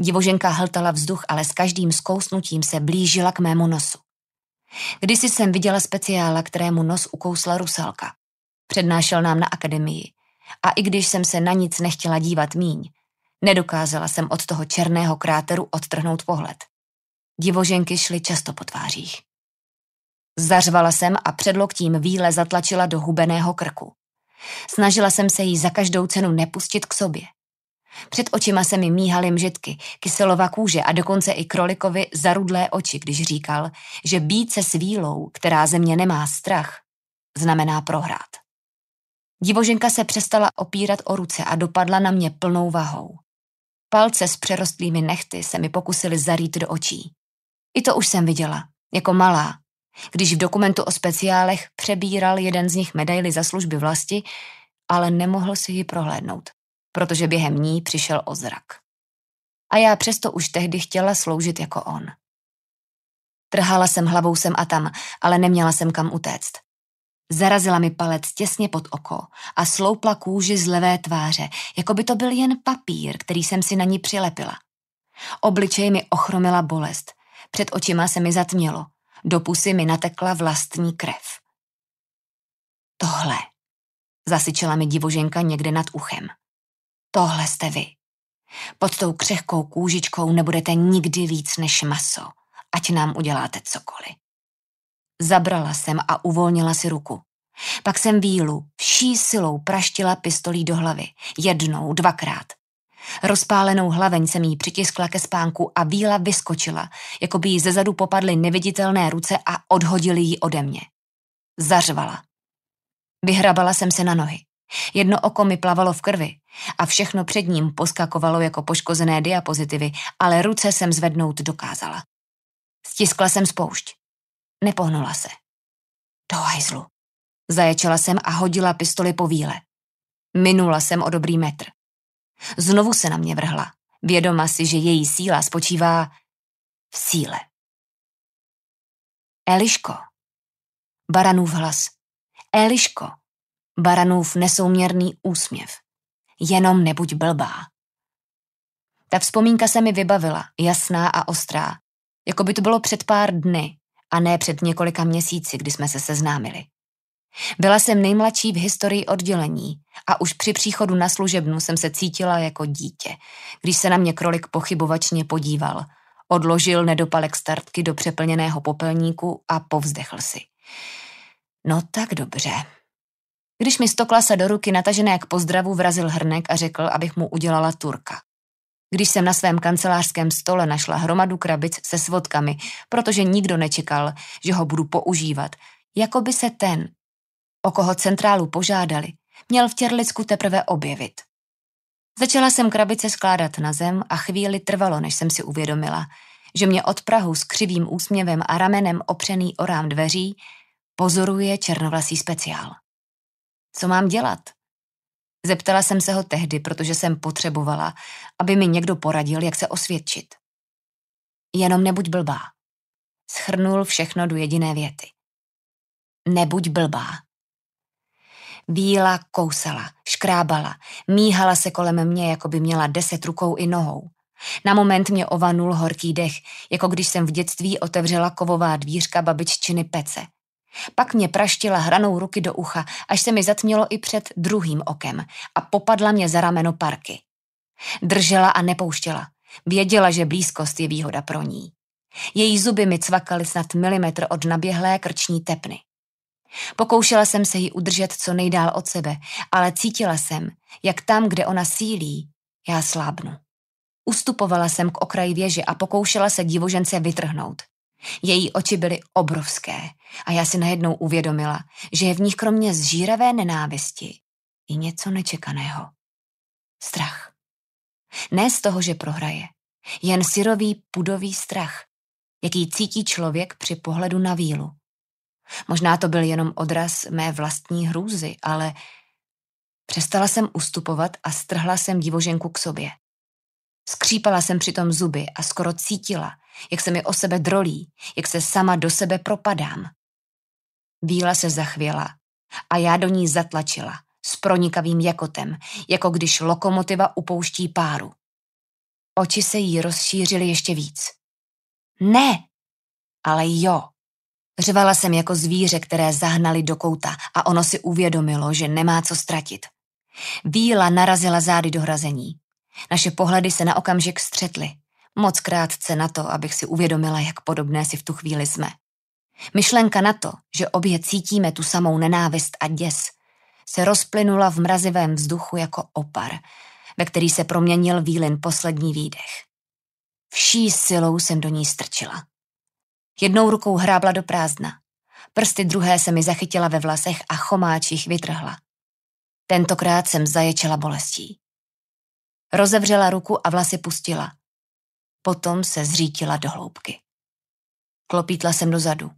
Divoženka hltala vzduch, ale s každým zkousnutím se blížila k mému nosu. Kdysi jsem viděla speciála, kterému nos ukousla rusalka. Přednášel nám na akademii. A i když jsem se na nic nechtěla dívat míň, nedokázala jsem od toho černého kráteru odtrhnout pohled. Divoženky šly často po tvářích. Zařvala jsem a předloktím výle zatlačila do hubeného krku. Snažila jsem se jí za každou cenu nepustit k sobě. Před očima se mi míhaly mžitky, kyselova kůže a dokonce i krolikovi zarudlé oči, když říkal, že být se svílou, která ze mě nemá strach, znamená prohrát. Divoženka se přestala opírat o ruce a dopadla na mě plnou vahou. Palce s přerostlými nechty se mi pokusily zarít do očí. I to už jsem viděla, jako malá, když v dokumentu o speciálech přebíral jeden z nich medaily za služby vlasti, ale nemohl si ji prohlédnout protože během ní přišel o zrak. A já přesto už tehdy chtěla sloužit jako on. Trhala jsem hlavou sem a tam, ale neměla jsem kam utéct. Zarazila mi palec těsně pod oko a sloupla kůži z levé tváře, jako by to byl jen papír, který jsem si na ní přilepila. Obličej mi ochromila bolest, před očima se mi zatmělo, do pusy mi natekla vlastní krev. Tohle, zasyčela mi divoženka někde nad uchem. Tohle jste vy. Pod tou křehkou kůžičkou nebudete nikdy víc než maso, ať nám uděláte cokoliv. Zabrala jsem a uvolnila si ruku. Pak jsem vílu vší silou praštila pistolí do hlavy. Jednou, dvakrát. Rozpálenou hlaveň jsem jí přitiskla ke spánku a víla vyskočila, jako by jí zezadu popadly neviditelné ruce a odhodili ji ode mě. Zařvala. Vyhrabala jsem se na nohy. Jedno oko mi plavalo v krvi a všechno před ním poskakovalo jako poškozené diapozitivy, ale ruce jsem zvednout dokázala. Stiskla jsem spoušť. Nepohnula se. Do hajzlu. Zaječela jsem a hodila pistoli po víle. Minula jsem o dobrý metr. Znovu se na mě vrhla, vědoma si, že její síla spočívá v síle. Eliško. Baranův hlas. Eliško, Baranův nesouměrný úsměv. Jenom nebuď blbá. Ta vzpomínka se mi vybavila, jasná a ostrá, jako by to bylo před pár dny a ne před několika měsíci, kdy jsme se seznámili. Byla jsem nejmladší v historii oddělení a už při příchodu na služebnu jsem se cítila jako dítě, když se na mě krolik pochybovačně podíval. Odložil nedopalek startky do přeplněného popelníku a povzdechl si. No tak dobře když mi stoklasa do ruky natažené k pozdravu vrazil hrnek a řekl, abych mu udělala turka. Když jsem na svém kancelářském stole našla hromadu krabic se svodkami, protože nikdo nečekal, že ho budu používat, jako by se ten, o koho centrálu požádali, měl v Těrlicku teprve objevit. Začala jsem krabice skládat na zem a chvíli trvalo, než jsem si uvědomila, že mě od Prahu s křivým úsměvem a ramenem opřený o rám dveří pozoruje černovlasý speciál. Co mám dělat? Zeptala jsem se ho tehdy, protože jsem potřebovala, aby mi někdo poradil, jak se osvědčit. Jenom nebuď blbá. Schrnul všechno do jediné věty. Nebuď blbá. Bíla kousala, škrábala, míhala se kolem mě, jako by měla deset rukou i nohou. Na moment mě ovanul horký dech, jako když jsem v dětství otevřela kovová dvířka babiččiny pece – pak mě praštila hranou ruky do ucha, až se mi zatmělo i před druhým okem a popadla mě za rameno parky. Držela a nepouštěla. Věděla, že blízkost je výhoda pro ní. Její zuby mi cvakaly snad milimetr od naběhlé krční tepny. Pokoušela jsem se ji udržet co nejdál od sebe, ale cítila jsem, jak tam, kde ona sílí, já slábnu. Ustupovala jsem k okraji věže a pokoušela se divožence vytrhnout. Její oči byly obrovské a já si najednou uvědomila, že je v nich kromě zžíravé nenávisti i něco nečekaného. Strach. Ne z toho, že prohraje. Jen syrový, pudový strach, jaký cítí člověk při pohledu na vílu. Možná to byl jenom odraz mé vlastní hrůzy, ale přestala jsem ustupovat a strhla jsem divoženku k sobě. Skřípala jsem přitom zuby a skoro cítila, jak se mi o sebe drolí, jak se sama do sebe propadám. Víla se zachvěla a já do ní zatlačila s pronikavým jakotem, jako když lokomotiva upouští páru. Oči se jí rozšířily ještě víc. Ne, ale jo. Řvala jsem jako zvíře, které zahnali do kouta a ono si uvědomilo, že nemá co ztratit. Víla narazila zády do hrazení. Naše pohledy se na okamžik střetly. Moc krátce na to, abych si uvědomila, jak podobné si v tu chvíli jsme. Myšlenka na to, že obě cítíme tu samou nenávist a děs, se rozplynula v mrazivém vzduchu jako opar, ve který se proměnil výlin poslední výdech. Vší silou jsem do ní strčila. Jednou rukou hrábla do prázdna. Prsty druhé se mi zachytila ve vlasech a chomáčích vytrhla. Tentokrát jsem zaječela bolestí. Rozevřela ruku a vlasy pustila. Potom se zřítila do hloubky. Klopítla jsem dozadu.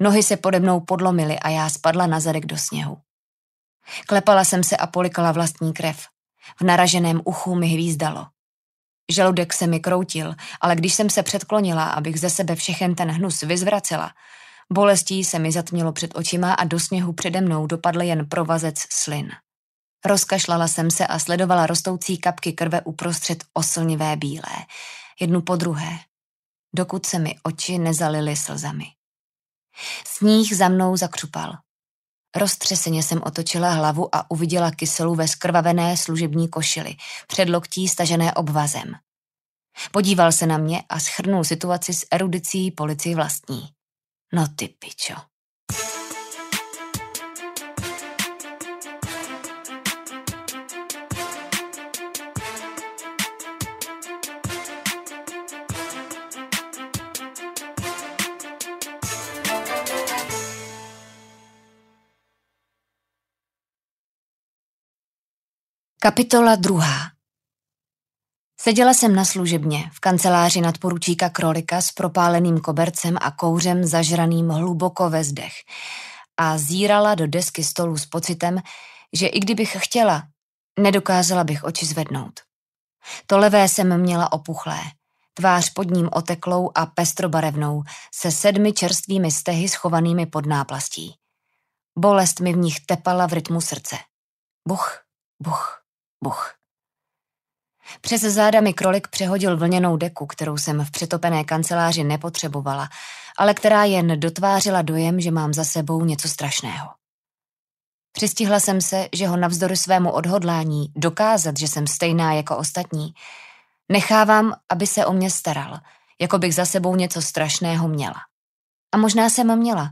Nohy se pode mnou podlomily a já spadla na zadek do sněhu. Klepala jsem se a polikala vlastní krev. V naraženém uchu mi hvízdalo. Žaludek se mi kroutil, ale když jsem se předklonila, abych ze sebe všechen ten hnus vyzvracela, bolestí se mi zatmělo před očima a do sněhu přede mnou dopadl jen provazec slin. Rozkašlala jsem se a sledovala rostoucí kapky krve uprostřed oslnivé bílé, jednu po druhé, dokud se mi oči nezalily slzami. Sníh za mnou zakřupal. Roztřeseně jsem otočila hlavu a uviděla kyselu ve skrvavené služební košili, předloktí stažené obvazem. Podíval se na mě a schrnul situaci s erudicí policii vlastní. No ty pičo. Kapitola druhá Seděla jsem na služebně, v kanceláři nadporučíka Krolika s propáleným kobercem a kouřem zažraným hluboko ve zdech a zírala do desky stolu s pocitem, že i kdybych chtěla, nedokázala bych oči zvednout. To levé jsem měla opuchlé, tvář pod ním oteklou a pestrobarevnou, se sedmi čerstvými stehy schovanými pod náplastí. Bolest mi v nich tepala v rytmu srdce. Buch, buch, Buch. Přes záda mi krolik přehodil vlněnou deku, kterou jsem v přetopené kanceláři nepotřebovala, ale která jen dotvářila dojem, že mám za sebou něco strašného. Přistihla jsem se, že ho navzdory svému odhodlání dokázat, že jsem stejná jako ostatní, nechávám, aby se o mě staral, jako bych za sebou něco strašného měla. A možná jsem měla,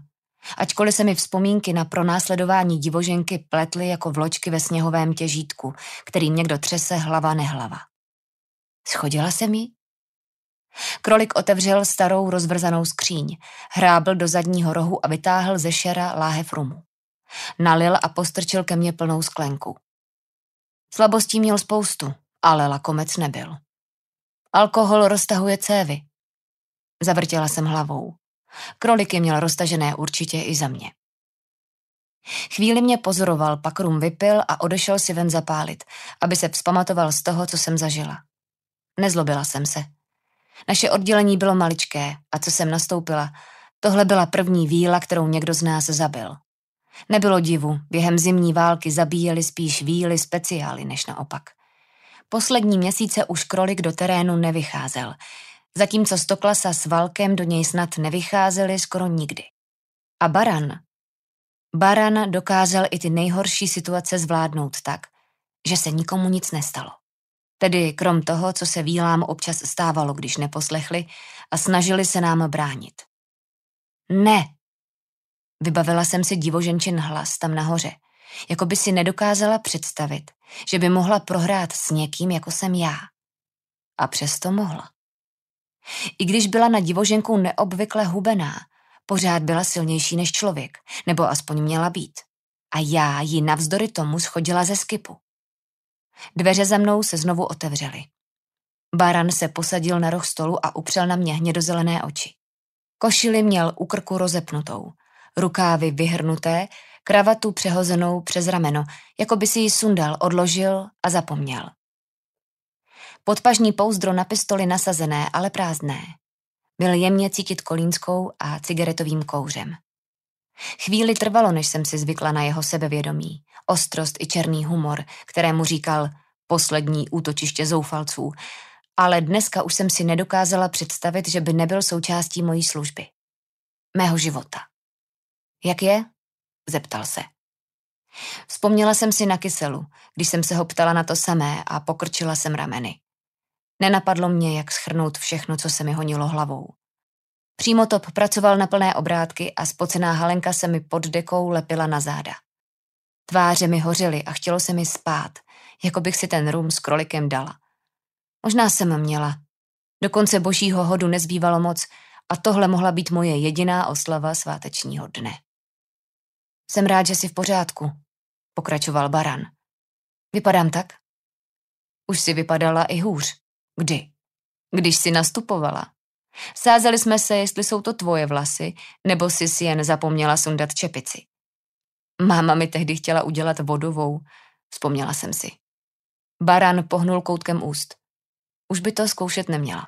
Ačkoliv se mi vzpomínky na pronásledování divoženky pletly jako vločky ve sněhovém těžítku, kterým někdo třese hlava nehlava. Schodila se mi? Krolik otevřel starou rozvrzanou skříň, hrábl do zadního rohu a vytáhl ze šera láhev rumu. Nalil a postrčil ke mně plnou sklenku. Slabostí měl spoustu, ale lakomec nebyl. Alkohol roztahuje cévy. Zavrtěla jsem hlavou je měl roztažené určitě i za mě. Chvíli mě pozoroval, pak rum vypil a odešel si ven zapálit, aby se vzpamatoval z toho, co jsem zažila. Nezlobila jsem se. Naše oddělení bylo maličké a co jsem nastoupila, tohle byla první víla, kterou někdo z nás zabil. Nebylo divu, během zimní války zabíjeli spíš víly speciály než naopak. Poslední měsíce už krolik do terénu nevycházel zatímco Stoklasa s Valkem do něj snad nevycházeli skoro nikdy. A Baran? Baran dokázal i ty nejhorší situace zvládnout tak, že se nikomu nic nestalo. Tedy krom toho, co se výlám občas stávalo, když neposlechli a snažili se nám bránit. Ne! Vybavila jsem si divoženčin hlas tam nahoře, jako by si nedokázala představit, že by mohla prohrát s někým, jako jsem já. A přesto mohla. I když byla na divoženku neobvykle hubená, pořád byla silnější než člověk, nebo aspoň měla být. A já ji navzdory tomu schodila ze skipu. Dveře za mnou se znovu otevřely. Baran se posadil na roh stolu a upřel na mě hnědozelené oči. Košili měl u krku rozepnutou, rukávy vyhrnuté, kravatu přehozenou přes rameno, jako by si ji sundal, odložil a zapomněl. Podpažní pouzdro na pistoli nasazené, ale prázdné. Byl jemně cítit kolínskou a cigaretovým kouřem. Chvíli trvalo, než jsem si zvykla na jeho sebevědomí, ostrost i černý humor, kterému říkal poslední útočiště zoufalců, ale dneska už jsem si nedokázala představit, že by nebyl součástí mojí služby. Mého života. Jak je? Zeptal se. Vzpomněla jsem si na kyselu, když jsem se ho ptala na to samé a pokrčila jsem rameny. Nenapadlo mě, jak schrnout všechno, co se mi honilo hlavou. Přímo top pracoval na plné obrátky a spocená halenka se mi pod dekou lepila na záda. Tváře mi hořily a chtělo se mi spát, jako bych si ten rum s krolikem dala. Možná jsem měla. Dokonce božího hodu nezbývalo moc a tohle mohla být moje jediná oslava svátečního dne. Jsem rád, že jsi v pořádku, pokračoval Baran. Vypadám tak? Už si vypadala i hůř. Kdy? Když si nastupovala. Sázeli jsme se, jestli jsou to tvoje vlasy, nebo jsi si jen zapomněla sundat čepici. Máma mi tehdy chtěla udělat vodovou, vzpomněla jsem si. Baran pohnul koutkem úst. Už by to zkoušet neměla.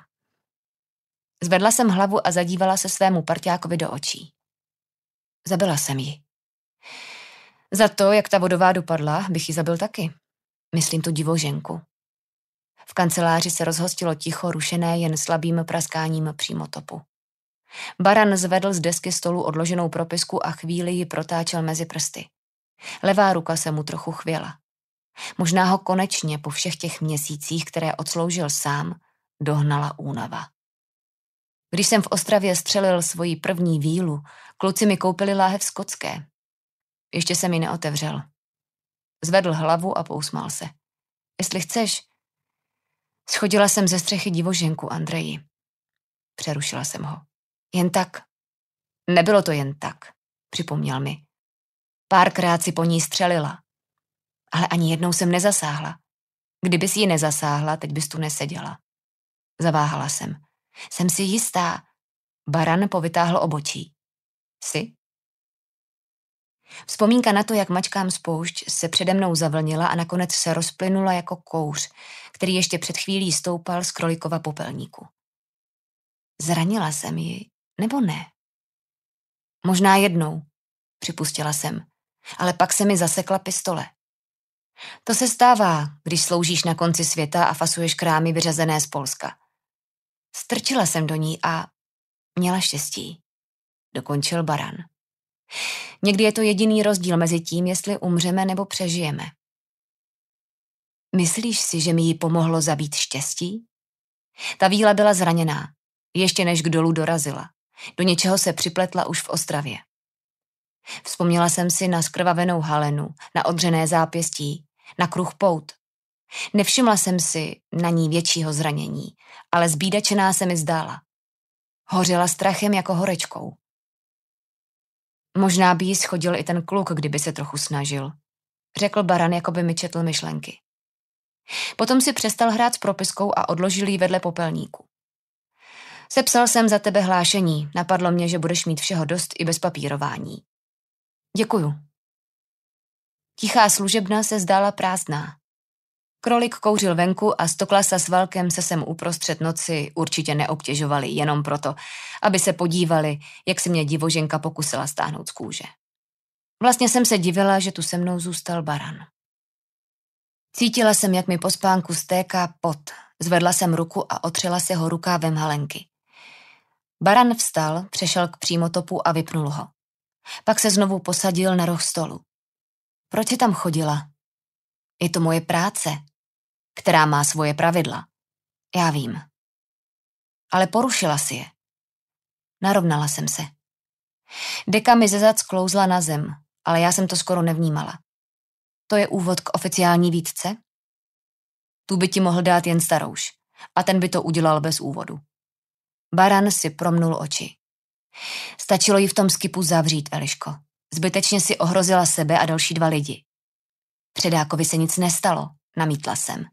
Zvedla jsem hlavu a zadívala se svému parťákovi do očí. Zabila jsem ji. Za to, jak ta vodová dopadla, bych ji zabil taky. Myslím tu divoženku. V kanceláři se rozhostilo ticho, rušené jen slabým praskáním přímo topu. Baran zvedl z desky stolu odloženou propisku a chvíli ji protáčel mezi prsty. Levá ruka se mu trochu chvěla. Možná ho konečně po všech těch měsících, které odsloužil sám, dohnala únava. Když jsem v Ostravě střelil svoji první výlu, kluci mi koupili láhev skotské. Ještě se mi neotevřel. Zvedl hlavu a pousmál se. Jestli chceš, Schodila jsem ze střechy divoženku Andreji. Přerušila jsem ho. Jen tak. Nebylo to jen tak, připomněl mi. Párkrát si po ní střelila. Ale ani jednou jsem nezasáhla. Kdyby si ji nezasáhla, teď bys tu neseděla. Zaváhala jsem. Jsem si jistá. Baran povytáhl obočí. Jsi? Vzpomínka na to, jak mačkám spoušť, se přede mnou zavlnila a nakonec se rozplynula jako kouř, který ještě před chvílí stoupal z krolikova popelníku. Zranila jsem ji, nebo ne? Možná jednou, připustila jsem, ale pak se mi zasekla pistole. To se stává, když sloužíš na konci světa a fasuješ krámy vyřazené z Polska. Strčila jsem do ní a měla štěstí. Dokončil Baran. Někdy je to jediný rozdíl mezi tím, jestli umřeme nebo přežijeme. Myslíš si, že mi ji pomohlo zabít štěstí? Ta víla byla zraněná, ještě než k dolu dorazila. Do něčeho se připletla už v Ostravě. Vzpomněla jsem si na skrvavenou halenu, na odřené zápěstí, na kruh pout. Nevšimla jsem si na ní většího zranění, ale zbídačená se mi zdála. Hořela strachem jako horečkou. Možná by jí schodil i ten kluk, kdyby se trochu snažil, řekl Baran, jako by mi četl myšlenky. Potom si přestal hrát s propiskou a odložil ji vedle popelníku. Sepsal jsem za tebe hlášení, napadlo mě, že budeš mít všeho dost i bez papírování. Děkuju. Tichá služebna se zdála prázdná. Krolik kouřil venku a stoklasa s Valkem se sem uprostřed noci určitě neobtěžovali jenom proto, aby se podívali, jak se mě divoženka pokusila stáhnout z kůže. Vlastně jsem se divila, že tu se mnou zůstal baran. Cítila jsem, jak mi po spánku stéká pot. Zvedla jsem ruku a otřela se ho rukávem halenky. Baran vstal, přešel k přímotopu a vypnul ho. Pak se znovu posadil na roh stolu. Proč jsi tam chodila? Je to moje práce, která má svoje pravidla. Já vím. Ale porušila si je. Narovnala jsem se. Deka mi ze zad sklouzla na zem, ale já jsem to skoro nevnímala. To je úvod k oficiální výtce? Tu by ti mohl dát jen starouš. A ten by to udělal bez úvodu. Baran si promnul oči. Stačilo ji v tom skipu zavřít, Eliško. Zbytečně si ohrozila sebe a další dva lidi. Předákovi se nic nestalo, namítla jsem.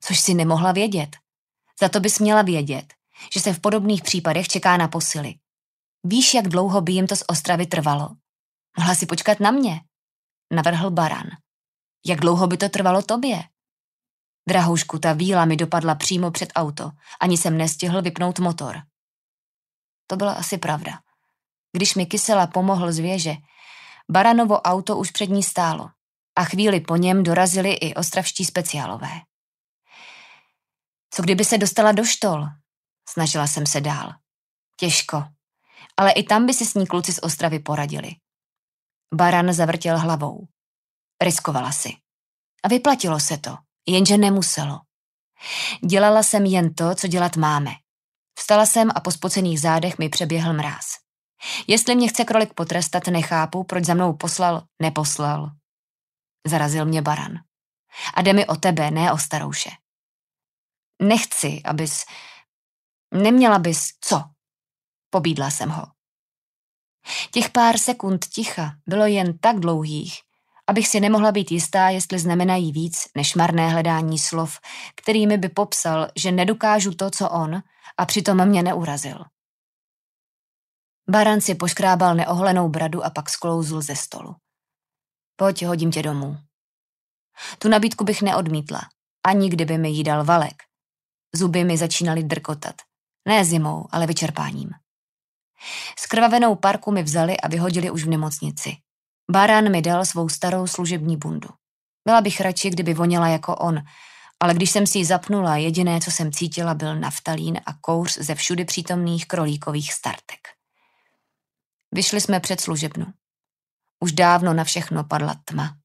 Což si nemohla vědět. Za to bys měla vědět, že se v podobných případech čeká na posily. Víš, jak dlouho by jim to z Ostravy trvalo? Mohla si počkat na mě, navrhl Baran. Jak dlouho by to trvalo tobě? Drahoušku, ta víla mi dopadla přímo před auto. Ani jsem nestihl vypnout motor. To byla asi pravda. Když mi Kysela pomohl z věže, Baranovo auto už před ní stálo a chvíli po něm dorazili i ostravští speciálové. Co kdyby se dostala do štol? Snažila jsem se dál. Těžko. Ale i tam by si s ní kluci z Ostravy poradili. Baran zavrtěl hlavou. Riskovala si. A vyplatilo se to, jenže nemuselo. Dělala jsem jen to, co dělat máme. Vstala jsem a po spocených zádech mi přeběhl mráz. Jestli mě chce krolik potrestat, nechápu, proč za mnou poslal, neposlal. Zarazil mě baran. A jde mi o tebe, ne o starouše. Nechci, abys... Neměla bys co? Pobídla jsem ho. Těch pár sekund ticha bylo jen tak dlouhých, abych si nemohla být jistá, jestli znamenají víc než marné hledání slov, kterými by popsal, že nedokážu to, co on, a přitom mě neurazil. Baran si poškrábal neoholenou bradu a pak sklouzl ze stolu. Pojď, hodím tě domů. Tu nabídku bych neodmítla, ani kdyby mi jí dal valek. Zuby mi začínaly drkotat. Ne zimou, ale vyčerpáním. Skrvavenou parku mi vzali a vyhodili už v nemocnici. Baran mi dal svou starou služební bundu. Byla bych radši, kdyby voněla jako on, ale když jsem si ji zapnula, jediné, co jsem cítila, byl naftalín a kouř ze všudy přítomných krolíkových startek. Vyšli jsme před služebnu. Už dávno na všechno padla tma.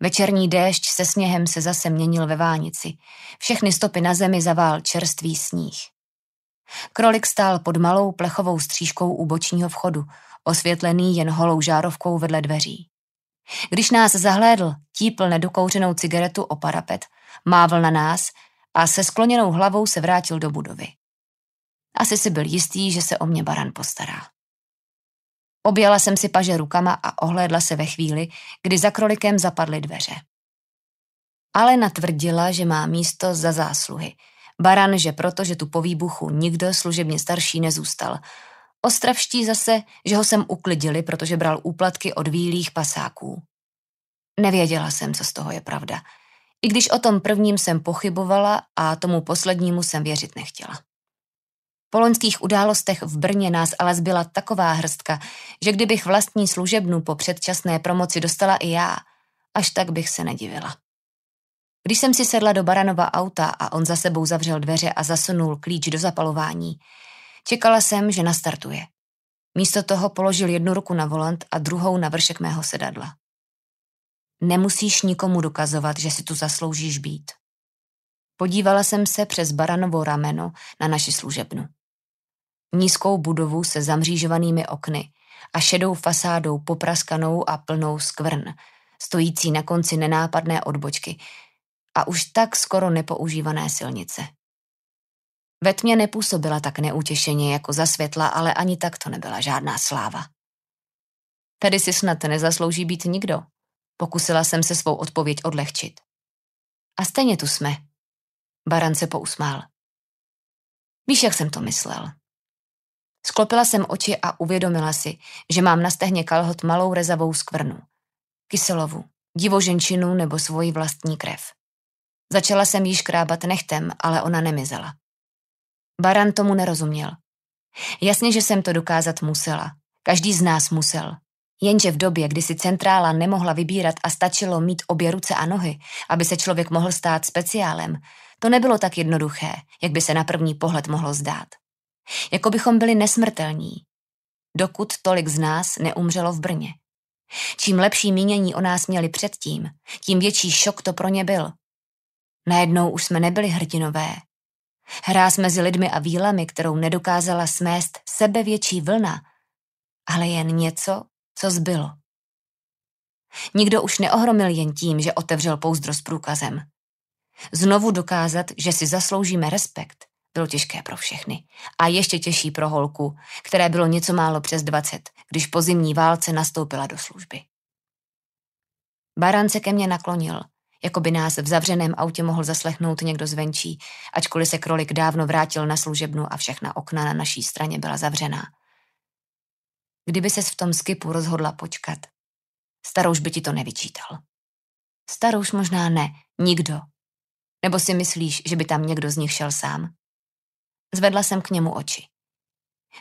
Večerní déšť se sněhem se zase měnil ve vánici. Všechny stopy na zemi zavál čerstvý sníh. Krolik stál pod malou plechovou stříškou u bočního vchodu osvětlený jen holou žárovkou vedle dveří. Když nás zahlédl, típl nedokouřenou cigaretu o parapet, mávl na nás a se skloněnou hlavou se vrátil do budovy. Asi si byl jistý, že se o mě baran postará. Objala jsem si paže rukama a ohlédla se ve chvíli, kdy za krolikem zapadly dveře. Ale natvrdila, že má místo za zásluhy. Baran, že proto, že tu po výbuchu nikdo služebně starší nezůstal – Ostravští zase, že ho sem uklidili, protože bral úplatky od výlých pasáků. Nevěděla jsem, co z toho je pravda. I když o tom prvním jsem pochybovala a tomu poslednímu jsem věřit nechtěla. Po loňských událostech v Brně nás ale zbyla taková hrstka, že kdybych vlastní služebnu po předčasné promoci dostala i já, až tak bych se nedivila. Když jsem si sedla do Baranova auta a on za sebou zavřel dveře a zasunul klíč do zapalování, Čekala jsem, že nastartuje. Místo toho položil jednu ruku na volant a druhou na vršek mého sedadla. Nemusíš nikomu dokazovat, že si tu zasloužíš být. Podívala jsem se přes baranovo rameno na naši služebnu. Nízkou budovu se zamřížovanými okny a šedou fasádou popraskanou a plnou skvrn, stojící na konci nenápadné odbočky a už tak skoro nepoužívané silnice. Ve tmě nepůsobila tak neutěšeně jako za světla, ale ani tak to nebyla žádná sláva. Tady si snad nezaslouží být nikdo. Pokusila jsem se svou odpověď odlehčit. A stejně tu jsme. Baran se pousmál. Víš, jak jsem to myslel. Sklopila jsem oči a uvědomila si, že mám na stehně kalhot malou rezavou skvrnu. Kyselovu, divoženčinu nebo svoji vlastní krev. Začala jsem již krábat nechtem, ale ona nemizela. Baran tomu nerozuměl. Jasně, že jsem to dokázat musela. Každý z nás musel. Jenže v době, kdy si centrála nemohla vybírat a stačilo mít obě ruce a nohy, aby se člověk mohl stát speciálem, to nebylo tak jednoduché, jak by se na první pohled mohlo zdát. Jako bychom byli nesmrtelní, dokud tolik z nás neumřelo v Brně. Čím lepší mínění o nás měli předtím, tím větší šok to pro ně byl. Najednou už jsme nebyli hrdinové, Hráz mezi lidmi a výlami, kterou nedokázala smést sebevětší vlna, ale jen něco, co zbylo. Nikdo už neohromil jen tím, že otevřel pouzdro s průkazem. Znovu dokázat, že si zasloužíme respekt, bylo těžké pro všechny. A ještě těžší pro holku, které bylo něco málo přes 20, když po zimní válce nastoupila do služby. Baran se ke mně naklonil jako by nás v zavřeném autě mohl zaslechnout někdo zvenčí, ačkoliv se krolik dávno vrátil na služebnu a všechna okna na naší straně byla zavřená. Kdyby ses v tom skipu rozhodla počkat, starouš by ti to nevyčítal. Starouš možná ne, nikdo. Nebo si myslíš, že by tam někdo z nich šel sám? Zvedla jsem k němu oči.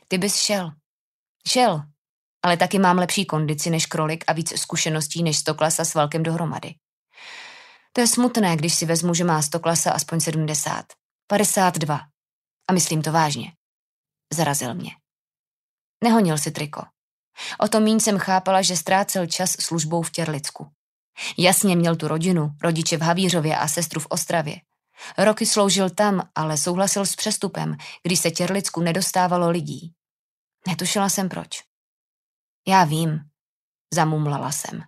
Ty bys šel. Šel, ale taky mám lepší kondici než krolik a víc zkušeností než stoklasa s velkým dohromady. To je smutné, když si vezmu, že má klasa aspoň 70. 52. A myslím to vážně. Zarazil mě. Nehonil si triko. O tom míň jsem chápala, že ztrácel čas službou v Těrlicku. Jasně měl tu rodinu, rodiče v Havířově a sestru v Ostravě. Roky sloužil tam, ale souhlasil s přestupem, když se Těrlicku nedostávalo lidí. Netušila jsem proč. Já vím, zamumlala jsem.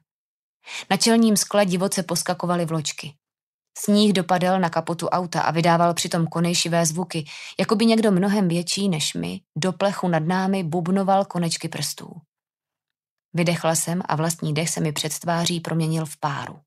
Na čelním skle divoce poskakovaly vločky. Sníh dopadal na kapotu auta a vydával přitom konejšivé zvuky, jako by někdo mnohem větší než my do plechu nad námi bubnoval konečky prstů. Vydechla jsem a vlastní dech se mi před tváří proměnil v páru.